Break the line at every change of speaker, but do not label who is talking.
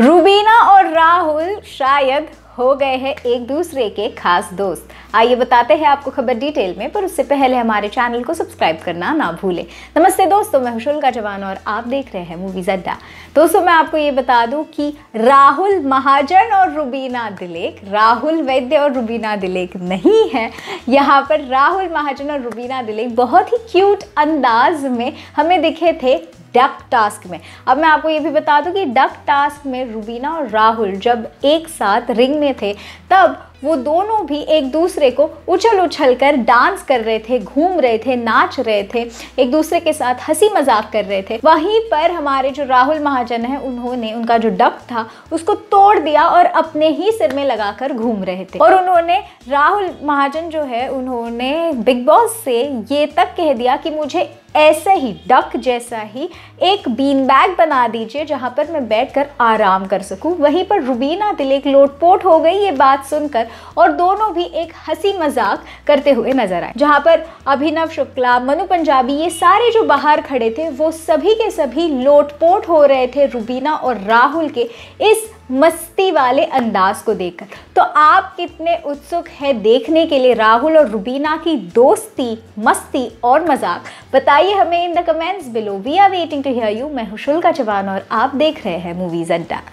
रूबीना और राहुल शायद हो गए हैं एक दूसरे के खास दोस्त आइए बताते हैं आपको खबर डिटेल में पर उससे पहले हमारे चैनल को सब्सक्राइब करना ना भूलें नमस्ते दोस्तों मैं हुशुल का जवान और आप देख रहे हैं मूवीज अड्डा दोस्तों मैं आपको ये बता दूं कि राहुल महाजन और रुबीना दिलेक राहुल वैद्य और रुबीना दिलेक नहीं है यहाँ पर राहुल महाजन और रुबीना दिलेक बहुत ही क्यूट अंदाज में हमें दिखे थे डक टास्क में अब मैं आपको ये भी बता दूँ कि डक टास्क में रूबीना और राहुल जब एक साथ रिंग में थे तब वो दोनों भी एक दूसरे को उछल उछल कर डांस कर रहे थे घूम रहे थे नाच रहे थे एक दूसरे के साथ हंसी मजाक कर रहे थे वहीं पर हमारे जो राहुल महाजन हैं उन्होंने उनका जो डक था उसको तोड़ दिया और अपने ही सिर में लगाकर घूम रहे थे और उन्होंने राहुल महाजन जो है उन्होंने बिग बॉस से ये तक कह दिया कि मुझे ऐसे ही डक जैसा ही एक बीन बैग बना दीजिए जहाँ पर मैं बैठकर आराम कर सकूँ वहीं पर रुबीना दिल एक लोटपोट हो गई ये बात सुनकर और दोनों भी एक हंसी मजाक करते हुए नजर आए जहाँ पर अभिनव शुक्ला मनु पंजाबी ये सारे जो बाहर खड़े थे वो सभी के सभी लोटपोट हो रहे थे रुबीना और राहुल के इस मस्ती वाले अंदाज को देखकर तो आप कितने उत्सुक हैं देखने के लिए राहुल और रुबीना की दोस्ती मस्ती और मजाक बताइए हमें in the comments below we are waiting to hear you मैं हुशुल का जवान और आप देख रहे हैं मूवीज अड्डा